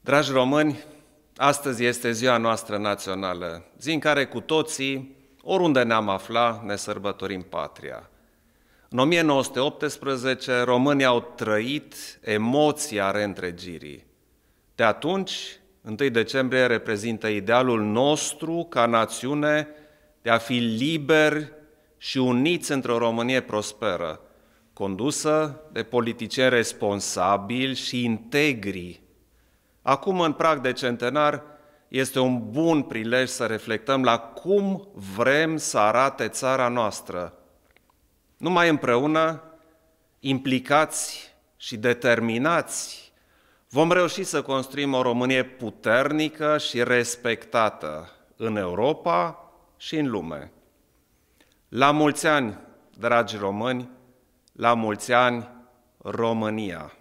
Dragi români, astăzi este ziua noastră națională, zi în care cu toții, oriunde ne-am afla, ne sărbătorim patria. În 1918, românii au trăit emoția reîntregirii. De atunci, 1 decembrie reprezintă idealul nostru ca națiune de a fi liberi și uniți într-o Românie prosperă, condusă de politicieni responsabili și integri Acum, în prag de centenar, este un bun prilej să reflectăm la cum vrem să arate țara noastră. Numai împreună, implicați și determinați, vom reuși să construim o Românie puternică și respectată în Europa și în lume. La mulți ani, dragi români, la mulți ani, România!